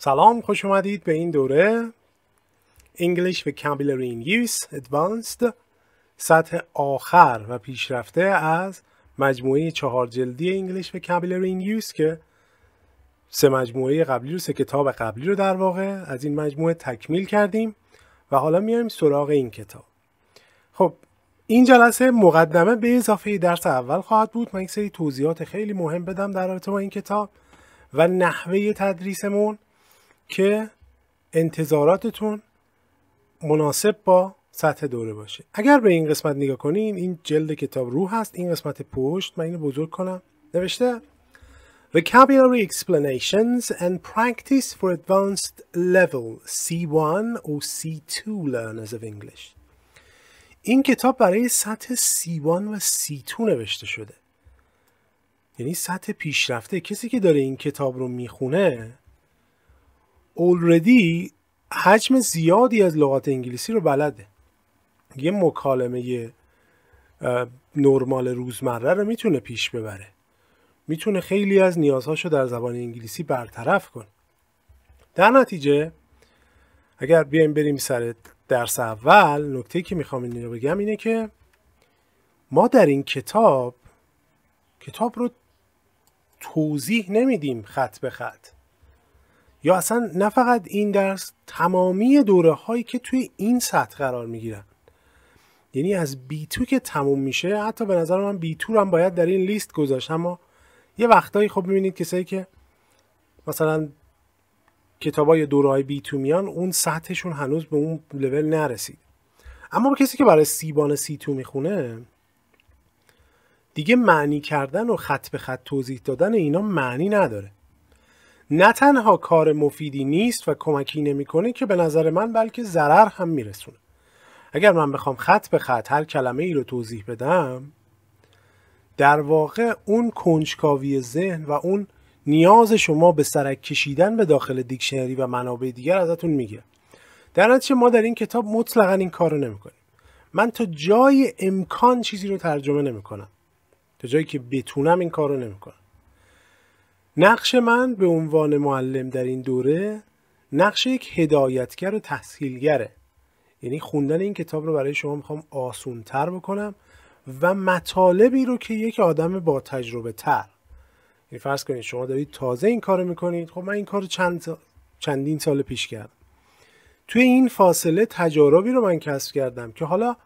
سلام خوش اومدید به این دوره English Vocabulary in Use Advanced سطح آخر و پیشرفته از مجموعه چهار جلدی English Vocabulary in Use که سه مجموعه قبلی رو سه کتاب قبلی رو در واقع از این مجموعه تکمیل کردیم و حالا میایم سراغ این کتاب خب این جلسه مقدمه به اضافه درس اول خواهد بود من یک سری توضیحات خیلی مهم بدم در رابطه با این کتاب و نحوه تدریسمون که انتظاراتتون مناسب با سطح دوره باشه اگر به این قسمت نگاه کنین این جلد کتاب رو هست این قسمت پشت من اینو بزرگ کنم نوشته Vocabulary explanations and practice for advanced level C1 or C2 learners of English. این کتاب برای سطح C1 و C2 نوشته شده. یعنی سطح پیشرفته کسی که داره این کتاب رو میخونه اولردی حجم زیادی از لغات انگلیسی رو بلده یه مکالمه نرمال روزمره رو میتونه پیش ببره میتونه خیلی از نیازهاش رو در زبان انگلیسی برطرف کنه در نتیجه اگر بیایم بریم سر درس اول نکته که میخوام این رو بگم اینه که ما در این کتاب کتاب رو توضیح نمیدیم خط به خط یا اصلا نه فقط این درس تمامی دوره هایی که توی این سطح قرار میگیرن یعنی از بی تو که تموم میشه حتی به نظر من بی تو هم باید در این لیست گذاشت اما یه وقتایی خب میبینید کسایی که مثلا کتابای دوره های بی میان اون سطحشون هنوز به اون لول نرسید اما کسی که برای سیبان سی تو میخونه دیگه معنی کردن و خط به خط توضیح دادن اینا معنی نداره نه تنها کار مفیدی نیست و کمکی نمیکنه که به نظر من بلکه ضرر هم میرسونه اگر من بخوام خط به خط هر کلمه ای رو توضیح بدم در واقع اون کنجکاوی ذهن و اون نیاز شما به سرک کشیدن به داخل دیکشنری و منابع دیگر ازتون میگه. در نتیجه ما در این کتاب مطلقا این کار رو نمیکنیم من تا جای امکان چیزی رو ترجمه نمیکنم تا جایی که بتونم این کار رو نمیکنم نقش من به عنوان معلم در این دوره نقش یک هدایتگر و تحصیلگره. یعنی خوندن این کتاب رو برای شما میخوام آسونتر بکنم و مطالبی رو که یک آدم با تجربه تر یعنی فرض کنید شما دارید تازه این کار میکنید خب من این کار چند چندین سال پیش کردم توی این فاصله تجاربی رو من کسب کردم که حالا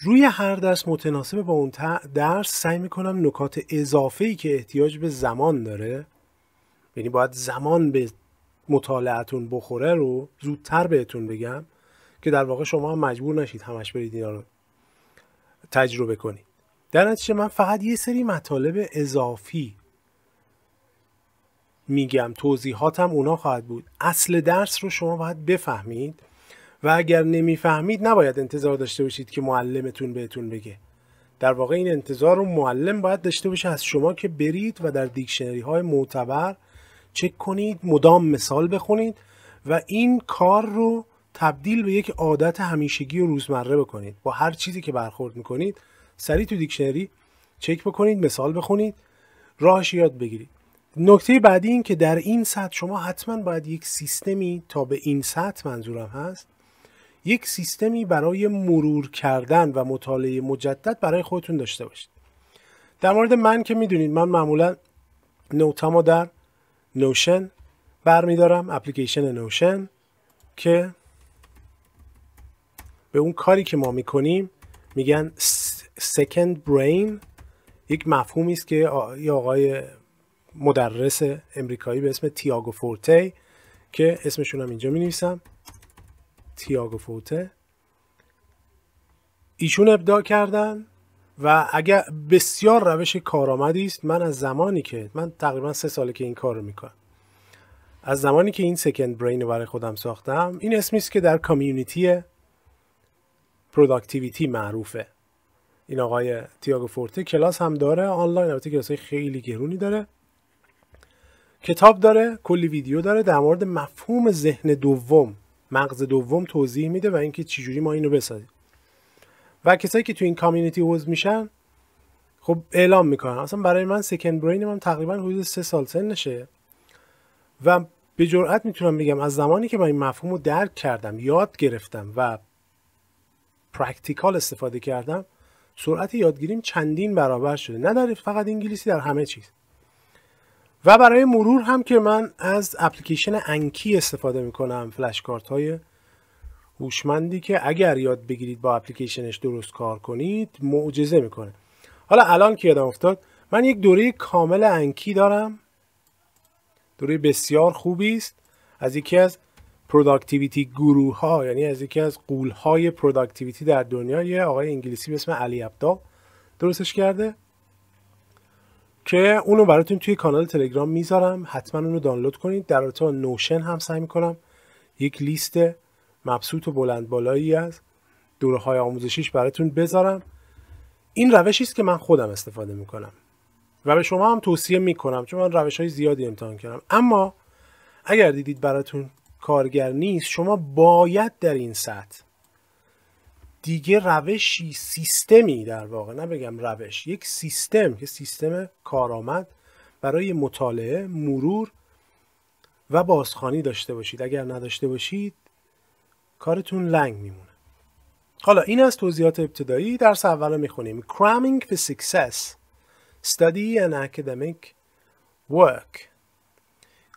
روی هر درس متناسب با اون درس سعی میکنم نکات اضافه ای که احتیاج به زمان داره یعنی باید زمان به مطالعتون بخوره رو زودتر بهتون بگم که در واقع شما هم مجبور نشید همش برید اینا رو تجربه کنید در نتیجه من فقط یه سری مطالب اضافی میگم توضیحاتم اونا خواهد بود اصل درس رو شما باید بفهمید و اگر نمیفهمید نباید انتظار داشته باشید که معلمتون بهتون بگه در واقع این انتظار رو معلم باید داشته باشه از شما که برید و در دیکشنری های معتبر چک کنید مدام مثال بخونید و این کار رو تبدیل به یک عادت همیشگی و روزمره بکنید با هر چیزی که برخورد میکنید سریع تو دیکشنری چک بکنید مثال بخونید راهش یاد بگیرید نکته بعدی این که در این سطح شما حتما باید یک سیستمی تا به این سطح منظورم هست یک سیستمی برای مرور کردن و مطالعه مجدد برای خودتون داشته باشید در مورد من که میدونید من معمولا نوتمو در نوشن برمیدارم اپلیکیشن نوشن که به اون کاری که ما میکنیم میگن سکند برین یک مفهومی است که یه آقای مدرس امریکایی به اسم تیاگو فورتی که اسمشون هم اینجا می نویسم تیاگو فوته ایشون ابداع کردن و اگر بسیار روش کارآمدی است من از زمانی که من تقریبا سه ساله که این کار رو میکنم از زمانی که این سکند برین رو برای خودم ساختم این اسمی است که در کامیونیتی پروداکتیویتی معروفه این آقای تیاگو فورته کلاس هم داره آنلاین البته کلاس های خیلی گرونی داره کتاب داره کلی ویدیو داره در مورد مفهوم ذهن دوم مغز دوم توضیح میده و اینکه چجوری ما اینو بسازیم و کسایی که تو این کامیونیتی عضو میشن خب اعلام میکنن اصلا برای من سکند برین من تقریبا حدود سه سال سنشه و به جرئت میتونم بگم از زمانی که من این مفهوم رو درک کردم یاد گرفتم و پرکتیکال استفاده کردم سرعت یادگیریم چندین برابر شده نه در فقط انگلیسی در همه چیز و برای مرور هم که من از اپلیکیشن انکی استفاده میکنم فلش کارت های هوشمندی که اگر یاد بگیرید با اپلیکیشنش درست کار کنید معجزه میکنه حالا الان که یادم افتاد من یک دوره کامل انکی دارم دوره بسیار خوبی است از یکی از پروداکتیویتی گروه ها یعنی از یکی از قول های پروداکتیویتی در دنیا یه آقای انگلیسی به اسم علی عبدال درستش کرده که اونو براتون توی کانال تلگرام میذارم حتما اونو دانلود کنید در رابطه نوشن هم سعی میکنم یک لیست مبسوط و بلند بالایی از دوره های آموزشیش براتون بذارم این روشی است که من خودم استفاده میکنم و به شما هم توصیه میکنم چون من روش های زیادی امتحان کردم اما اگر دیدید براتون کارگر نیست شما باید در این سطح دیگه روشی سیستمی در واقع نه بگم روش یک سیستم که سیستم کارآمد برای مطالعه مرور و بازخانی داشته باشید اگر نداشته باشید کارتون لنگ میمونه حالا این از توضیحات ابتدایی درس اول رو میخونیم Cramming for Success Study and Academic Work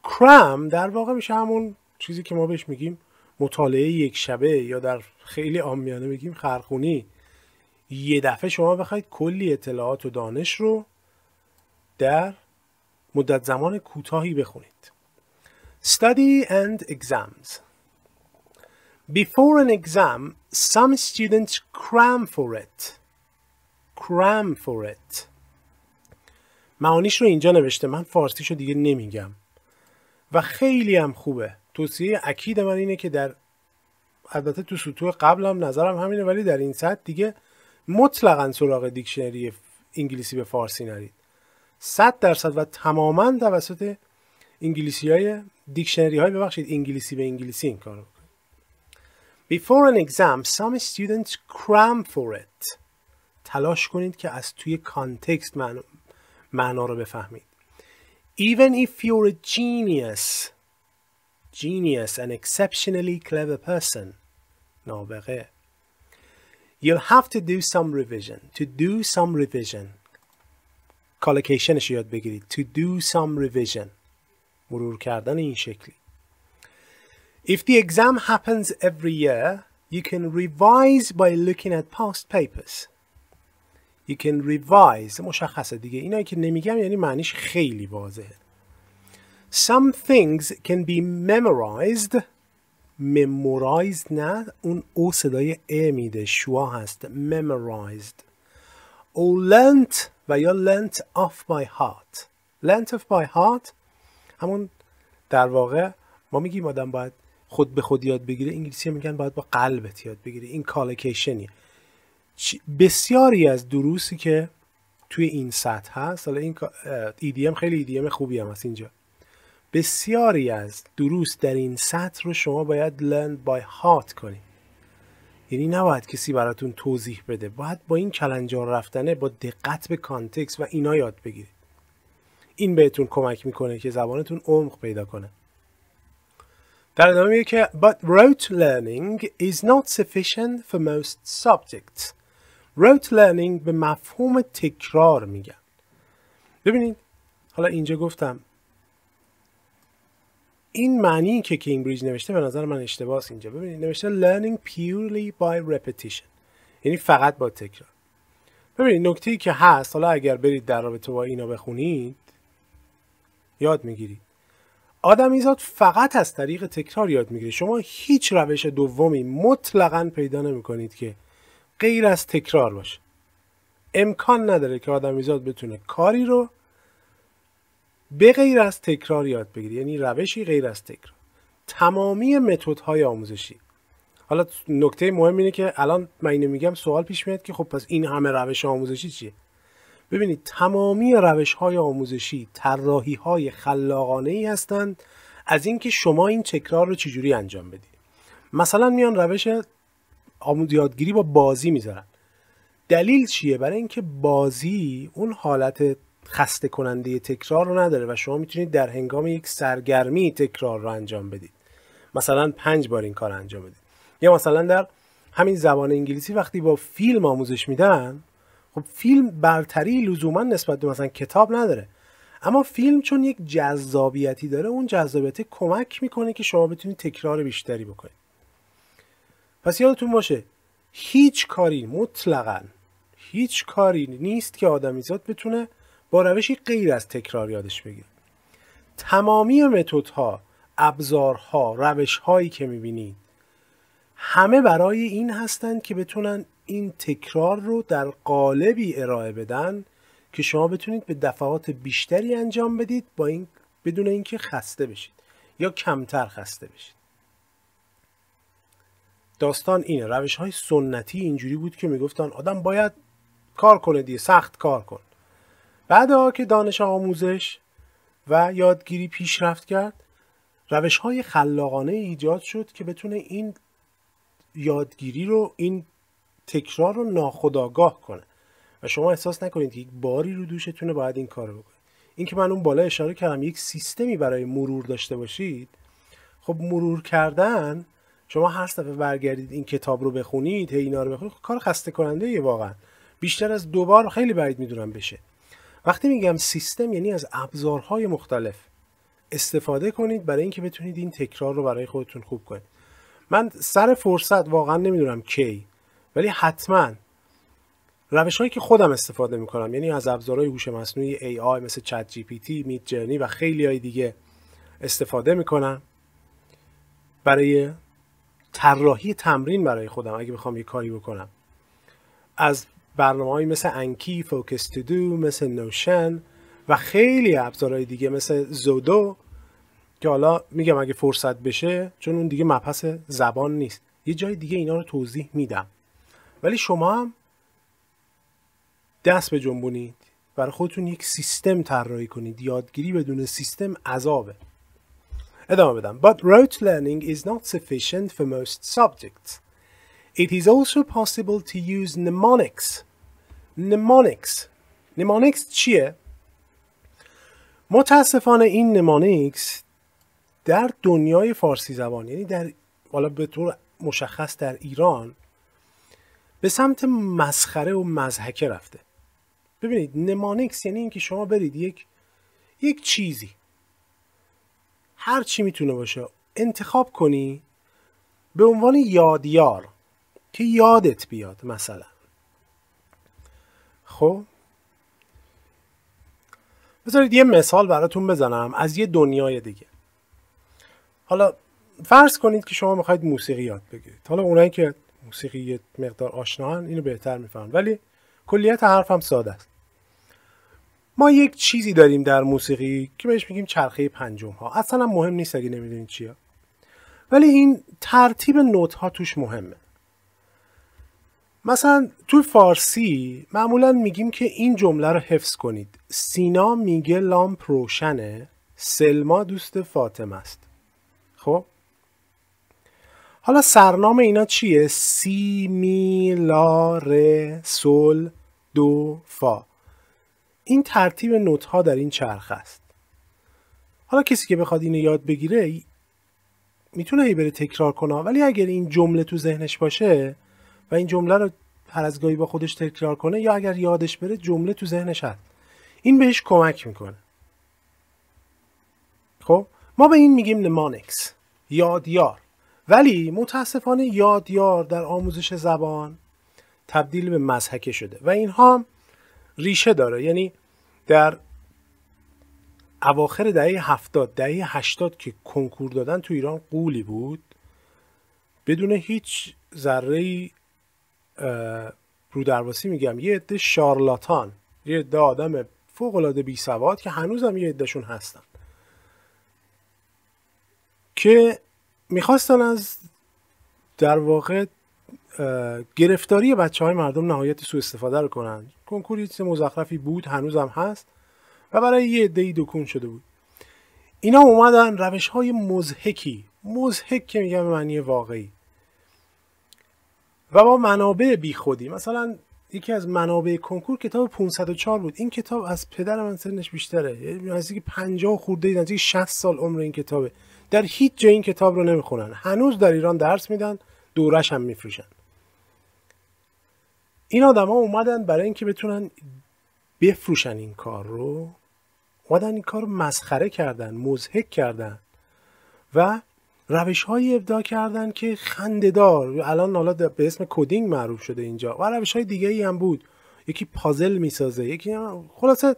Cram در واقع میشه همون چیزی که ما بهش میگیم مطالعه یک شبه یا در خیلی آمیانه بگیم خرخونی یه دفعه شما بخواید کلی اطلاعات و دانش رو در مدت زمان کوتاهی بخونید Study and exams Before an exam, some students cram for it. Cram for it. معانیش رو اینجا نوشته من فارسیش رو دیگه نمیگم و خیلی هم خوبه توصیه اکید من اینه که در البته تو سطوح هم نظرم همینه ولی در این سطح دیگه مطلقا سراغ دیکشنری انگلیسی به فارسی نرید 100 درصد و تماما توسط انگلیسی های دیکشنری های ببخشید انگلیسی به انگلیسی این کارو Before an exam, some students cram for it. تلاش کنید که از توی کانتکست معنا رو بفهمید. Even if you're a genius, genius and exceptionally clever person. نابغه You'll have to do some revision. To do some revision. کالکیشنش یاد بگیرید. To do some revision. مرور کردن این شکلی. If the exam happens every year, you can revise by looking at past papers. You can revise. مشخصه دیگه. اینایی که نمیگم یعنی معنیش خیلی واضحه. Some things can be memorized memorized نه اون او صدای ا میده شوا هست memorized او learnt و یا learnt off by heart learnt off by heart همون در واقع ما میگیم آدم باید خود به خود یاد بگیره انگلیسی میگن باید با قلبت یاد بگیره این کالکیشنی بسیاری از دروسی که توی این سطح هست حالا این ایدیم خیلی ایدیم خوبی هم هست اینجا بسیاری از دروس در این سطح رو شما باید learn بای هات کنید یعنی نباید کسی براتون توضیح بده باید با این کلنجار رفتنه با دقت به کانتکس و اینا یاد بگیرید این بهتون کمک میکنه که زبانتون عمق پیدا کنه در ادامه میگه که but rote learning is not sufficient for most subjects rote learning به مفهوم تکرار میگن ببینید حالا اینجا گفتم این معنی که کمبریج نوشته به نظر من اشتباهه اینجا ببینید نوشته learning purely by repetition یعنی فقط با تکرار ببینید نکته ای که هست حالا اگر برید در رابطه با اینا بخونید یاد میگیرید آدمیزاد فقط از طریق تکرار یاد میگیره شما هیچ روش دومی مطلقا پیدا نمیکنید که غیر از تکرار باشه امکان نداره که آدمیزاد بتونه کاری رو به غیر از تکرار یاد بگیری یعنی روشی غیر از تکرار تمامی های آموزشی حالا نکته مهم اینه که الان من اینو میگم سوال پیش میاد که خب پس این همه روش آموزشی چیه ببینید تمامی روش های آموزشی طراحی های خلاقانه ای هستند از اینکه شما این تکرار رو چجوری انجام بدید مثلا میان روش آموز یادگیری با بازی میذارن دلیل چیه برای اینکه بازی اون حالت خسته کننده تکرار رو نداره و شما میتونید در هنگام یک سرگرمی تکرار رو انجام بدید مثلا پنج بار این کار انجام بدید یا مثلا در همین زبان انگلیسی وقتی با فیلم آموزش میدن خب فیلم برتری لزوما نسبت به مثلا کتاب نداره اما فیلم چون یک جذابیتی داره اون جذابیت کمک میکنه که شما بتونید تکرار بیشتری بکنید پس یادتون باشه هیچ کاری مطلقا هیچ کاری نیست که آدمیزاد بتونه با روشی غیر از تکرار یادش بگیرید تمامی متدها ابزارها روشهایی که میبینید همه برای این هستند که بتونن این تکرار رو در قالبی ارائه بدن که شما بتونید به دفعات بیشتری انجام بدید با این بدون اینکه خسته بشید یا کمتر خسته بشید داستان اینه روش های سنتی اینجوری بود که میگفتن آدم باید کار کنه دیگه سخت کار کنه. بعد که دانش آموزش و یادگیری پیشرفت کرد روش های خلاقانه ایجاد شد که بتونه این یادگیری رو این تکرار رو ناخداگاه کنه و شما احساس نکنید که یک باری رو دوشتونه باید این کار رو بکنید این که من اون بالا اشاره کردم یک سیستمی برای مرور داشته باشید خب مرور کردن شما هر صفحه برگردید این کتاب رو بخونید هی اینا رو بخونید خب کار خسته کننده واقعا بیشتر از دوبار خیلی بعید میدونم بشه وقتی میگم سیستم یعنی از ابزارهای مختلف استفاده کنید برای اینکه بتونید این تکرار رو برای خودتون خوب کنید من سر فرصت واقعا نمیدونم کی ولی حتما روش هایی که خودم استفاده میکنم یعنی از ابزارهای هوش مصنوعی AI مثل چت جی پی تی میت جرنی و خیلی های دیگه استفاده میکنم برای طراحی تمرین برای خودم اگه بخوام یه کاری بکنم از برنامه های مثل انکی، فوکس تو دو، مثل نوشن و خیلی ابزارهای دیگه مثل زودو که حالا میگم اگه فرصت بشه چون اون دیگه مبحث زبان نیست یه جای دیگه اینا رو توضیح میدم ولی شما هم دست به جنبونید برای خودتون یک سیستم طراحی کنید یادگیری بدون سیستم عذابه ادامه بدم But rote learning is not sufficient for most subjects It is also possible to use mnemonics. Mnemonics. Mnemonics چیه؟ متاسفانه این نمانیکس در دنیای فارسی زبان یعنی در حالا به طور مشخص در ایران به سمت مسخره و مزهکه رفته ببینید نمانیکس یعنی اینکه شما برید یک یک چیزی هر چی میتونه باشه انتخاب کنی به عنوان یادیار که یادت بیاد مثلا خب بذارید یه مثال براتون بزنم از یه دنیای دیگه حالا فرض کنید که شما میخواید موسیقی یاد بگیرید حالا اونایی که موسیقی مقدار آشنان اینو بهتر میفهمن ولی کلیت حرفم ساده است ما یک چیزی داریم در موسیقی که بهش میگیم چرخه پنجم ها اصلا مهم نیست اگه نمیدونید چیه ولی این ترتیب نوت ها توش مهمه مثلا تو فارسی معمولا میگیم که این جمله رو حفظ کنید سینا میگه لامپ روشنه سلما دوست فاطمه است خب حالا سرنام اینا چیه سی می لا ر سل دو فا این ترتیب نوت ها در این چرخ است حالا کسی که بخواد اینو یاد بگیره میتونه هی بره تکرار کنه ولی اگر این جمله تو ذهنش باشه و این جمله رو هر از گاهی با خودش تکرار کنه یا اگر یادش بره جمله تو ذهنش هست این بهش کمک میکنه خب ما به این میگیم نمانکس یادیار ولی متاسفانه یادیار در آموزش زبان تبدیل به مزهکه شده و اینها هم ریشه داره یعنی در اواخر دهه هفتاد دهه هشتاد که کنکور دادن تو ایران قولی بود بدون هیچ ذره رودرواسی میگم یه عده شارلاتان یه عده آدم فوق العاده بی سواد که هنوزم یه عدهشون هستن که میخواستن از در واقع گرفتاری بچه های مردم نهایت سوء استفاده رو کنن کنکور یه مزخرفی بود هنوزم هست و برای یه عده دکون شده بود اینا اومدن روش های مزهکی مزهک که میگم معنی واقعی و با منابع بی خودی، مثلا یکی از منابع کنکور کتاب 504 بود این کتاب از پدر من سنش بیشتره یعنی که 50 خورده نزدیک 60 سال عمر این کتابه در هیچ جای این کتاب رو نمیخونن هنوز در ایران درس میدن دورش هم میفروشن این آدما اومدن برای اینکه بتونن بفروشن این کار رو اومدن این کار رو مسخره کردن مزهک کردن و روش های ابداع کردن که خنددار. الان حالا به اسم کدینگ معروف شده اینجا و روش های دیگه ای هم بود یکی پازل میسازه یکی خلاصه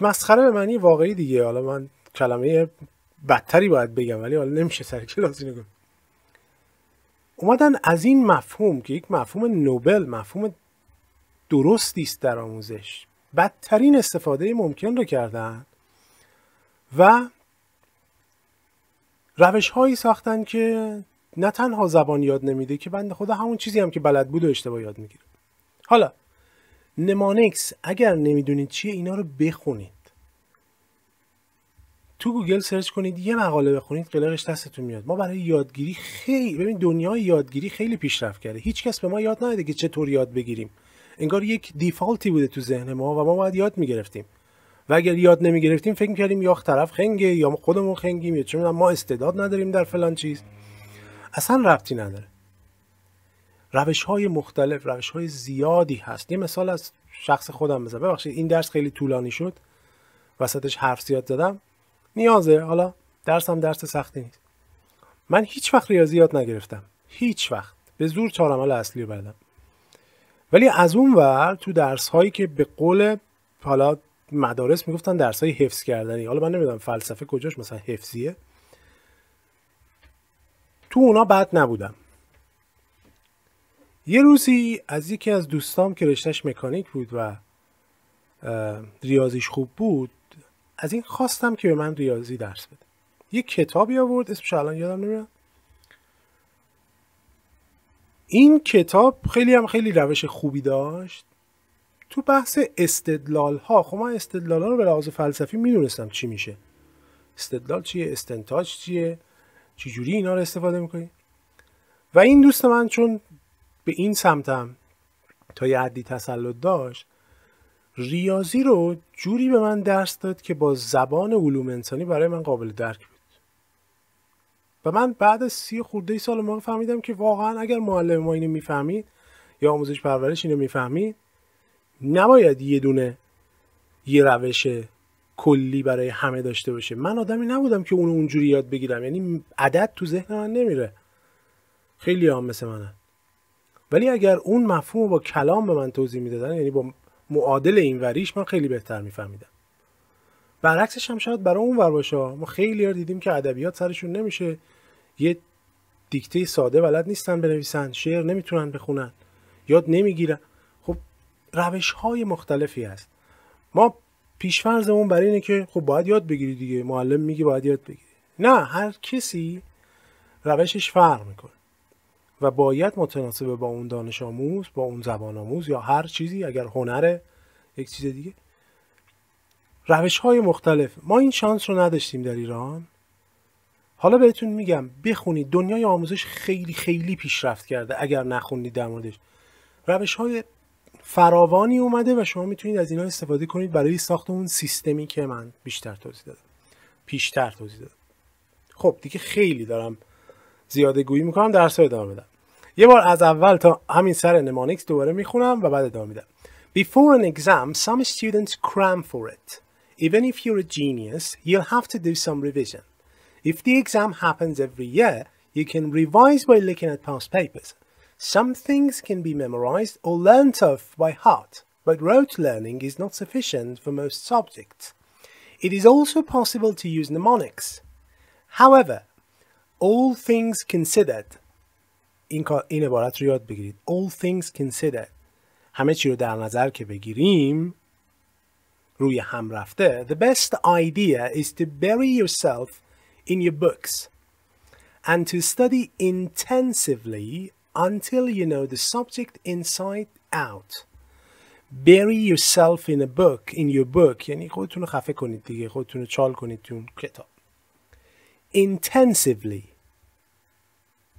مسخره به معنی واقعی دیگه حالا من کلمه بدتری باید بگم ولی حالا نمیشه سر کلاس اینو اومدن از این مفهوم که یک مفهوم نوبل مفهوم درستی است در آموزش بدترین استفاده ممکن رو کردن و روش هایی ساختن که نه تنها زبان یاد نمیده که بند خدا همون چیزی هم که بلد بود و اشتباه یاد میگیره حالا نمانکس اگر نمیدونید چیه اینا رو بخونید تو گوگل سرچ کنید یه مقاله بخونید قلقش دستتون میاد ما برای یادگیری خیلی ببین دنیای یادگیری خیلی پیشرفت کرده هیچکس به ما یاد نداده که چطور یاد بگیریم انگار یک دیفالتی بوده تو ذهن ما و ما باید یاد میگرفتیم و اگر یاد نمی گرفتیم فکر کردیم یا طرف خنگه یا خودمون خنگیم یا چه ما استعداد نداریم در فلان چیز اصلا ربطی نداره روش های مختلف روش های زیادی هست یه مثال از شخص خودم بزنم ببخشید این درس خیلی طولانی شد وسطش حرف زیاد زدم نیازه حالا درسم درس سختی نیست من هیچ وقت ریاضیات نگرفتم هیچ وقت به زور چهار اصلی بردم ولی از اون ور تو درس هایی که به قول حالا مدارس میگفتن درس های حفظ کردنی حالا من نمیدونم فلسفه کجاش مثلا حفظیه تو اونا بد نبودم یه روزی از یکی از دوستام که رشتهش مکانیک بود و ریاضیش خوب بود از این خواستم که به من ریاضی درس بده یه کتابی آورد اسمش الان یادم نمیاد این کتاب خیلی هم خیلی روش خوبی داشت تو بحث استدلال ها خب من استدلال ها رو به لحاظ فلسفی میدونستم چی میشه استدلال چیه استنتاج چیه جوری اینا رو استفاده میکنی و این دوست من چون به این سمتم تا یه حدی تسلط داشت ریاضی رو جوری به من درس داد که با زبان علوم انسانی برای من قابل درک بود و من بعد از سی خورده سال موقع فهمیدم که واقعا اگر معلم ما اینو میفهمید یا آموزش پرورش اینو میفهمید نباید یه دونه یه روش کلی برای همه داشته باشه من آدمی نبودم که اونو اونجوری یاد بگیرم یعنی عدد تو ذهن من نمیره خیلی هم مثل منن ولی اگر اون مفهوم با کلام به من توضیح میدادن یعنی با معادل این وریش من خیلی بهتر میفهمیدم برعکسش هم شاید برای اون ور باشه ما خیلی دیدیم که ادبیات سرشون نمیشه یه دیکته ساده بلد نیستن بنویسن شعر نمیتونن بخونن یاد نمیگیرن روش های مختلفی هست ما پیشفرزمون برای اینه که خب باید یاد بگیری دیگه معلم میگه باید یاد بگیری نه هر کسی روشش فرق میکنه و باید متناسب با اون دانش آموز با اون زبان آموز یا هر چیزی اگر هنره یک چیز دیگه روش های مختلف ما این شانس رو نداشتیم در ایران حالا بهتون میگم بخونید دنیای آموزش خیلی خیلی پیشرفت کرده اگر نخونید در موردش روش فراوانی اومده و شما میتونید از اینا استفاده کنید برای ساخت اون سیستمی که من بیشتر توضیح دادم پیشتر توضیح دادم خب دیگه خیلی دارم زیاده گویی میکنم درس رو ادامه بدم یه بار از اول تا همین سر نمانیکس دوباره میخونم و بعد ادامه میدم Before an exam some students cram for it Even if you're a genius you'll have to do some revision If the exam happens every year you can revise by looking at past papers Some things can be memorized or learnt of by heart, but rote learning is not sufficient for most subjects. It is also possible to use mnemonics. However, all things considered, این عبارت رو یاد بگیرید all things considered همه چی رو در نظر که بگیریم روی هم رفته the best idea is to bury yourself in your books and to study intensively until you know the subject inside out bury yourself in a book in your book یعنی خودتون رو خفه کنید دیگه خودتون رو چال کنید تو کتاب intensively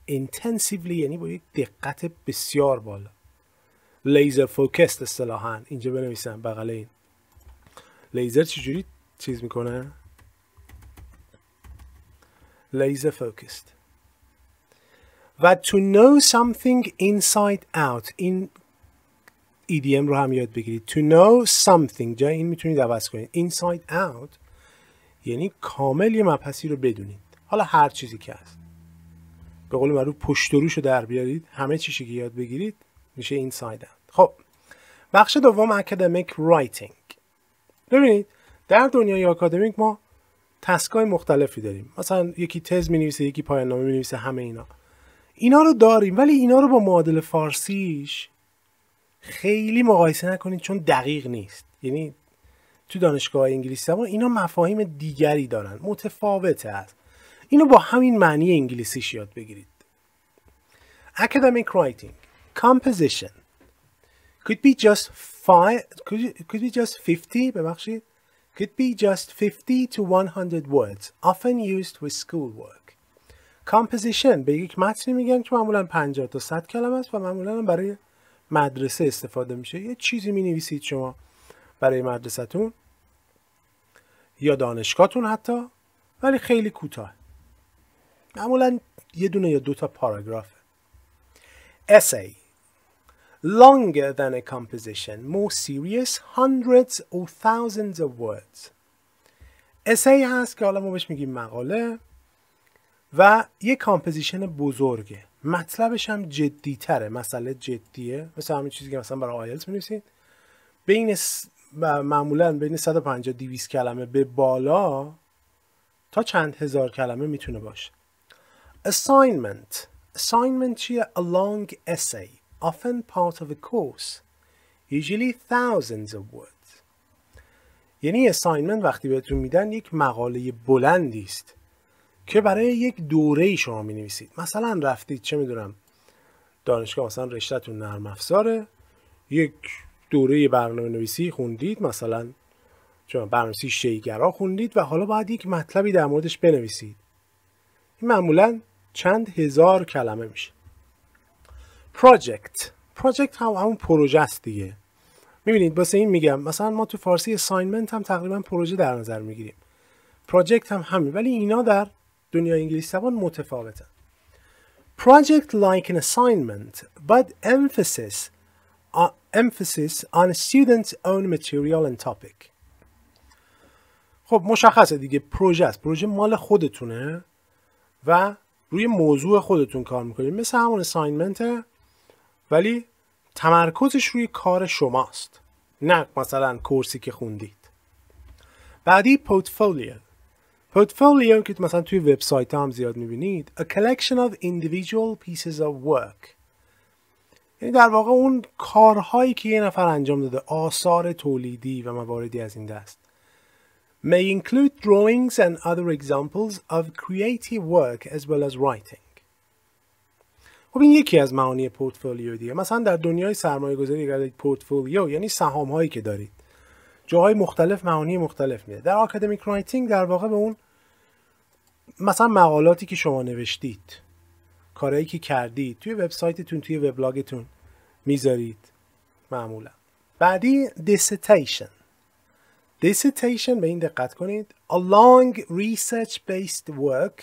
intensively یعنی با یک دقت بسیار بالا Laser focused اصطلاحا اینجا بنویسم بغل این لیزر چجوری چیز میکنه لیزر فوکست و to know something inside out این EDM رو هم یاد بگیرید to know something جای این میتونید عوض کنید inside out یعنی کامل یه مبحثی رو بدونید حالا هر چیزی که هست به قول معروف پشت و رو در بیارید همه چیزی که یاد بگیرید میشه inside out خب بخش دوم academic writing ببینید در دنیای اکادمیک ما تسکای مختلفی داریم مثلا یکی تز می نویسه یکی پایان نامه می نویسه همه اینا اینا رو داریم ولی اینا رو با معادل فارسیش خیلی مقایسه نکنید چون دقیق نیست یعنی تو دانشگاه انگلیسی زبان اینا مفاهیم دیگری دارن متفاوت است اینو با همین معنی انگلیسیش یاد بگیرید academic writing composition could be just five could, could be 50 ببخشید could be just 50 to 100 words often used with school work کامپوزیشن به یک متنی میگن که معمولا 50 تا 100 کلمه است و معمولا برای مدرسه استفاده میشه یه چیزی می نویسید شما برای مدرسهتون یا دانشگاهتون حتی ولی خیلی کوتاه معمولا یه دونه یا دوتا پاراگرافه essay longer than a composition more serious hundreds or thousands of words essay هست که حالا ما بهش میگیم مقاله و یه کامپوزیشن بزرگه مطلبش هم جدی تره مسئله جدیه مثل همین چیزی که مثلا برای آیلتس می‌نویسید بین س... معمولا بین 150 200 کلمه به بالا تا چند هزار کلمه میتونه باشه assignment assignment چیه a long essay often part of a course usually thousands of words یعنی assignment وقتی بهتون میدن یک مقاله بلندی است که برای یک دوره شما می نویسید مثلا رفتید چه میدونم دانشگاه مثلا رشتهتون نرم افزاره یک دوره برنامه نویسی خوندید مثلا چون برنامه‌نویسی شیگرا خوندید و حالا باید یک مطلبی در موردش بنویسید این معمولا چند هزار کلمه میشه پراجکت پراجکت هم همون پروژه است دیگه میبینید واسه این میگم مثلا ما تو فارسی اساینمنت هم تقریبا پروژه در نظر میگیریم پراجکت هم همین ولی اینا در دنیا انگلیسی زبان متفاوتن Project like an assignment but emphasis uh, emphasis on students own material and topic خب مشخصه دیگه پروژه است پروژه مال خودتونه و روی موضوع خودتون کار میکنید مثل همون اساینمنت ولی تمرکزش روی کار شماست نه مثلا کورسی که خوندید بعدی پورتفولیو پورتفولیو که مثلا توی وبسایت هم زیاد میبینید a collection of individual pieces of work یعنی در واقع اون کارهایی که یه نفر انجام داده آثار تولیدی و مواردی از این دست may include drawings and other examples of creative work as well as writing. خب این یکی از معانی پورتفولیو دیگه مثلا در دنیای سرمایه گذاری اگر پورتفولیو یعنی سهام هایی که دارید جاهای مختلف معانی مختلف میده در اکادمیک رایتینگ در واقع به اون مثلا مقالاتی که شما نوشتید کارهایی که کردید توی وبسایتتون توی وبلاگتون میذارید معمولا بعدی دیسیتیشن دیسیتیشن به این دقت کنید a long research based work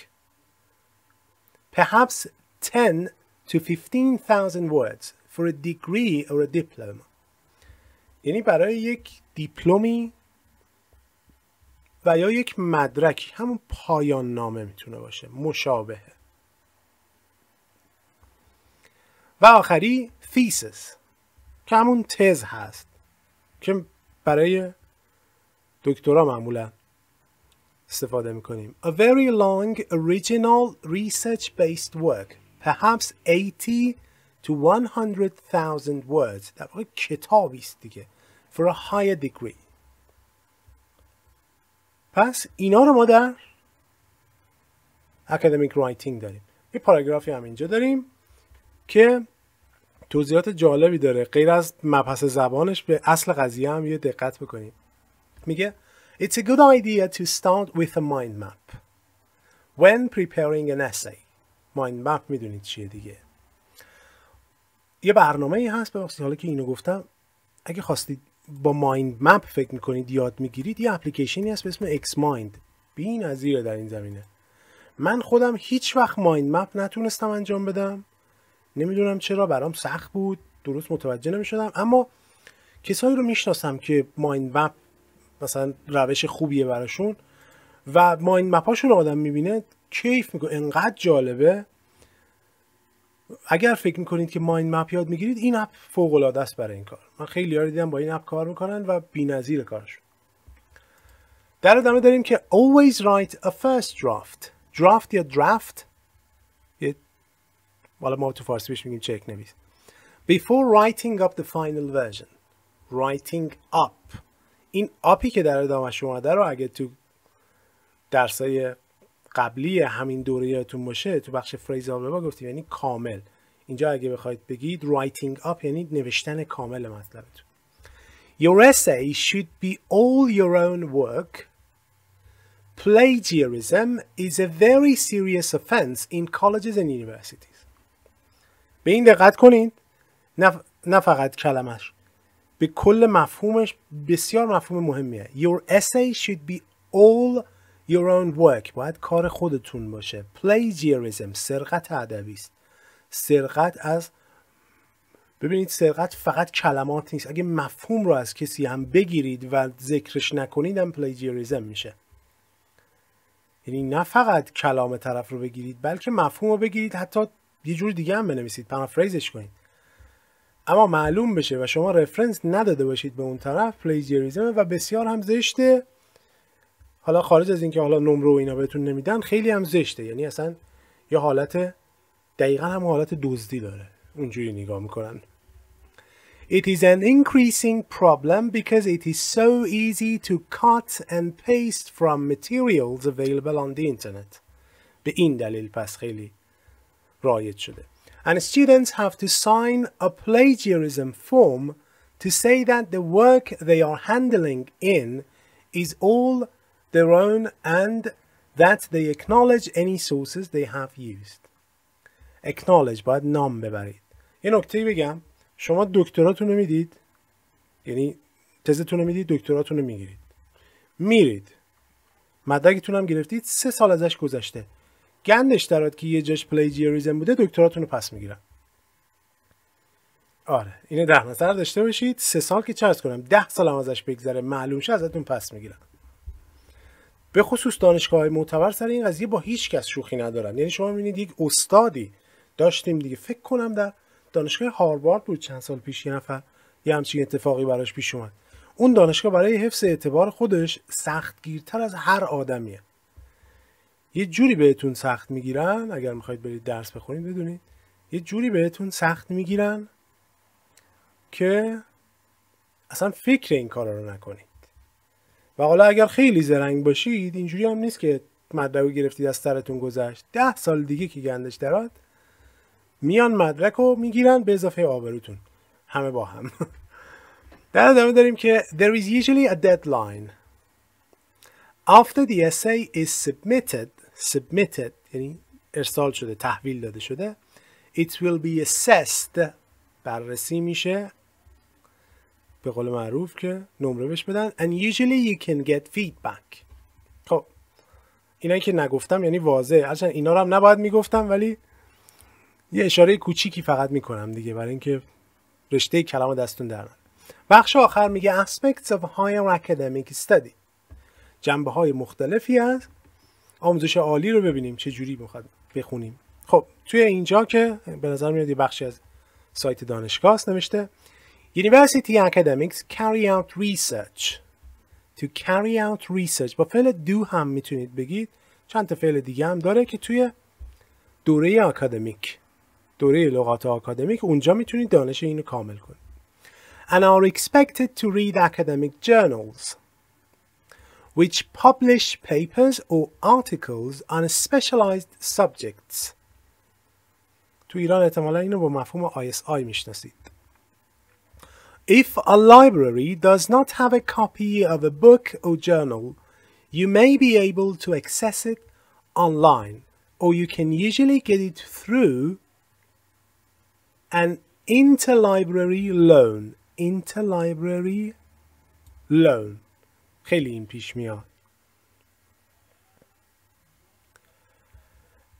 perhaps 10 to 15000 words for a degree or a diploma یعنی برای یک دیپلمی و یا یک مدرک همون پایان نامه میتونه باشه مشابهه و آخری thesis که همون تز هست که برای دکترا معمولا استفاده میکنیم A very long original research based work perhaps 80 to 100,000 words در واقع کتابی است دیگه for a higher degree پس اینا رو ما در اکادمیک رایتینگ داریم یه پاراگرافی هم اینجا داریم که توضیحات جالبی داره غیر از مبحث زبانش به اصل قضیه هم یه دقت بکنیم میگه It's a good idea to start with a mind map when preparing an essay mind map میدونید چیه دیگه یه برنامه ای هست به حالا که اینو گفتم اگه خواستید با مایند مپ فکر میکنید یاد میگیرید یه اپلیکیشنی هست به اسم اکس مایند بی نظیره در این زمینه من خودم هیچ وقت مایند مپ نتونستم انجام بدم نمیدونم چرا برام سخت بود درست متوجه نمیشدم اما کسایی رو میشناسم که مایند مپ مثلا روش خوبیه براشون و مایند مپ رو آدم میبینه کیف میکنه انقدر جالبه اگر فکر میکنید که مایند مپ یاد میگیرید این اپ فوق العاده است برای این کار من خیلی رو دیدم با این اپ کار میکنن و بی‌نظیر کارشون در ادامه داریم که always write a first draft draft یا draft یه والا ما تو فارسی بهش میگیم چک نویس before writing up the final version writing up این آپی که در شما اومده رو اگه تو درسای قبلی همین دوره یادتون باشه تو بخش فریز با گفتیم یعنی کامل اینجا اگه بخواید بگید رایتینگ آپ یعنی نوشتن کامل مطلبتون Your essay should be all your own work. Plagiarism is a very serious offense in colleges and universities. به این دقت کنید نه, نه فقط کلمش به کل مفهومش بسیار مفهوم مهمیه Your essay should be all your own work باید کار خودتون باشه plagiarism سرقت ادبی است سرقت از ببینید سرقت فقط کلمات نیست اگه مفهوم رو از کسی هم بگیرید و ذکرش نکنید هم plagiarism میشه یعنی نه فقط کلام طرف رو بگیرید بلکه مفهوم رو بگیرید حتی یه جور دیگه هم بنویسید پرافریزش کنید اما معلوم بشه و شما رفرنس نداده باشید به اون طرف پلیجیریزمه و بسیار هم زشته حالا خارج از اینکه حالا نمره و اینا بهتون نمیدن خیلی هم زشته یعنی اصلا یه حالت دقیقا هم حالت دزدی داره اونجوری نگاه میکنن It is an increasing problem because it is so easy to cut and paste from materials available on the internet. به این دلیل پس خیلی رایج شده. And students have to sign a plagiarism form to say that the work they are handling in is all their own and that they acknowledge any sources they have used acknowledge باید نام ببرید یه نکته بگم شما دکتراتون رو میدید یعنی تزتون رو میدید دکتراتون رو میگیرید میرید مدرکتون هم گرفتید سه سال ازش گذشته گندش دارد که یه جاش پلیجیریزم بوده دکتراتون رو پس میگیرم آره اینو در نظر داشته باشید سه سال که چرز کنم ده سال هم ازش بگذره معلوم شه ازتون پس میگیرم به خصوص دانشگاه های معتبر سر این قضیه با هیچ کس شوخی ندارن یعنی شما میبینید یک استادی داشتیم دیگه فکر کنم در دانشگاه هاروارد بود چند سال پیش یه نفر یه همچین اتفاقی براش پیش اومد اون دانشگاه برای حفظ اعتبار خودش سختگیرتر از هر آدمیه یه جوری بهتون سخت میگیرن اگر میخواید برید درس بخونید بدونید یه جوری بهتون سخت میگیرن که اصلا فکر این کارا رو نکنید و حالا اگر خیلی زرنگ باشید اینجوری هم نیست که مدرک گرفتید از سرتون گذشت ده سال دیگه که گندش درات میان مدرک رو میگیرن به اضافه آبروتون همه با هم در ادامه داریم که there is usually a deadline after the essay is submitted submitted یعنی ارسال شده تحویل داده شده it will be assessed بررسی میشه به قول معروف که نمره بهش بدن and usually you can get feedback خب اینایی که نگفتم یعنی واضحه هرچند اینا رو هم نباید میگفتم ولی یه اشاره کوچیکی فقط میکنم دیگه برای اینکه رشته کلام دستون در بخش آخر میگه aspects of higher academic study جنبه های مختلفی از آموزش عالی رو ببینیم چه جوری بخواد بخونیم خب توی اینجا که به نظر میاد یه بخشی از سایت دانشگاه است نوشته University academics carry out research to carry out research با فعل do هم میتونید بگید چند تا فعل دیگه هم داره که توی دوره اکادمیک دوره لغات اکادمیک اونجا میتونید دانش اینو کامل کنید and are expected to read academic journals which publish papers or articles on specialized subjects تو ایران احتمالا اینو با مفهوم ISI میشناسید if a library does not have a copy of a book or journal, you may be able to access it online, or you can usually get it through an interlibrary loan. Interlibrary loan. خیلی این پیش میاد.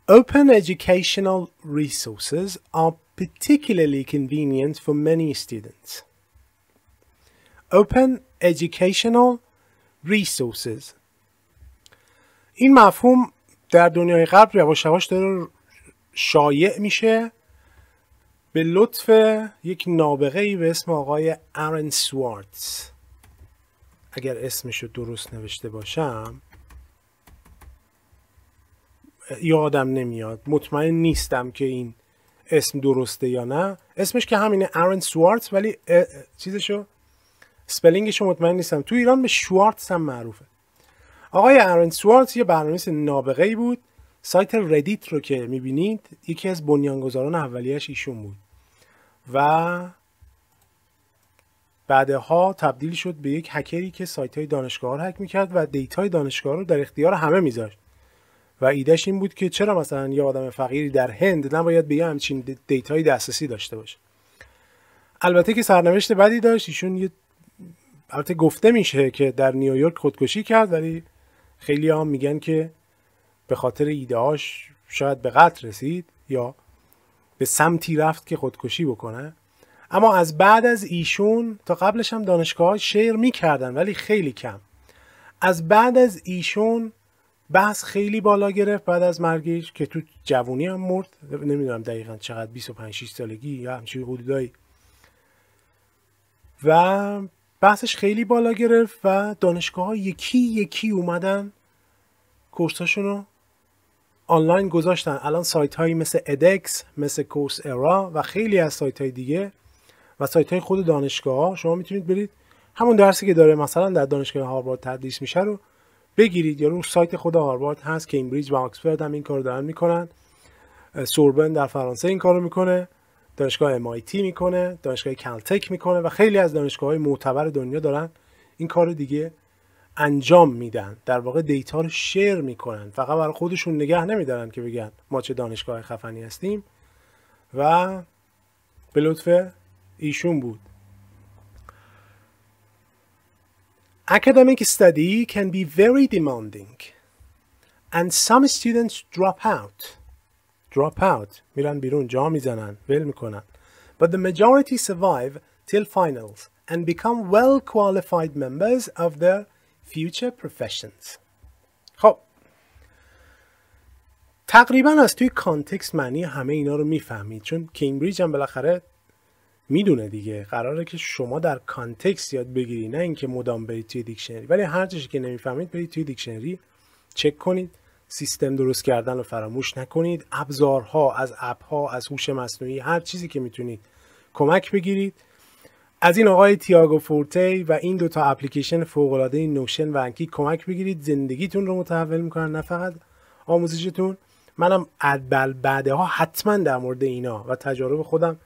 Open educational resources are particularly convenient for many students. Open Educational Resources این مفهوم در دنیای غرب یواش یواش داره شایع میشه به لطف یک نابغه ای به اسم آقای ارن سوارتز اگر اسمش رو درست نوشته باشم یادم نمیاد مطمئن نیستم که این اسم درسته یا نه اسمش که همینه ارن سوارتز ولی چیزشو سپلینگش مطمئن نیستم تو ایران به شوارتس هم معروفه آقای ارن شوارتس یه برنامه‌نویس نابغه ای بود سایت ردیت رو که میبینید یکی از بنیانگذاران اولیش ایشون بود و بعدها تبدیل شد به یک هکری که سایت های دانشگاه رو هک میکرد و دیتای دانشگاه رو در اختیار همه میذاشت و ایدهش این بود که چرا مثلا یه آدم فقیری در هند نباید به یه همچین دیتای دسترسی داشته باشه البته که سرنوشت بدی داشت ایشون یه البته گفته میشه که در نیویورک خودکشی کرد ولی خیلی هم میگن که به خاطر ایدهاش شاید به قتل رسید یا به سمتی رفت که خودکشی بکنه اما از بعد از ایشون تا قبلش هم دانشگاه شعر میکردن ولی خیلی کم از بعد از ایشون بحث خیلی بالا گرفت بعد از مرگش که تو جوونی هم مرد نمیدونم دقیقا چقدر 25 6 سالگی یا همچین حدودایی و بحثش خیلی بالا گرفت و دانشگاه ها یکی یکی اومدن کورساشون رو آنلاین گذاشتن الان سایت هایی مثل ادکس مثل کورس ارا و خیلی از سایت های دیگه و سایت های خود دانشگاه ها شما میتونید برید همون درسی که داره مثلا در دانشگاه هاروارد تدریس میشه رو بگیرید یا رو سایت خود هاروارد هست کمبریج و آکسفورد هم این کار دارن میکنن سوربن در فرانسه این کارو میکنه دانشگاه MIT میکنه دانشگاه کلتک میکنه و خیلی از دانشگاه های معتبر دنیا دارن این کار دیگه انجام میدن در واقع دیتا رو شیر میکنن فقط برای خودشون نگه نمیدارن که بگن ما چه دانشگاه خفنی هستیم و به لطف ایشون بود Academic study can be very demanding and some students drop out drop out میرن بیرون جا میزنن ول میکنن but the majority survive till finals and become well qualified members of their future professions خب تقریبا از توی کانتکست معنی همه اینا رو میفهمید چون کمبریج هم بالاخره میدونه دیگه قراره که شما در کانتکست یاد بگیری نه اینکه مدام برید توی دیکشنری ولی هر چیزی که نمیفهمید برید توی دیکشنری چک کنید سیستم درست کردن رو فراموش نکنید ابزارها از ها از هوش مصنوعی هر چیزی که میتونید کمک بگیرید از این آقای تیاگو فورتی و این دوتا اپلیکیشن فوقالعاده نوشن و انکی کمک بگیرید زندگیتون رو متحول میکنن نه فقط آموزشتون منم ادبل بعدها حتما در مورد اینا و تجارب خودم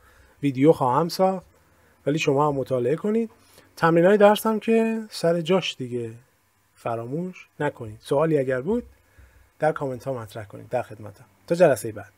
ویدیو خواهم ساخت ولی شما هم مطالعه کنید تمرین های درسم که سر جاش دیگه فراموش نکنید سوالی اگر بود در کامنت ها مطرح کنید در خدمتم تا جلسه بعد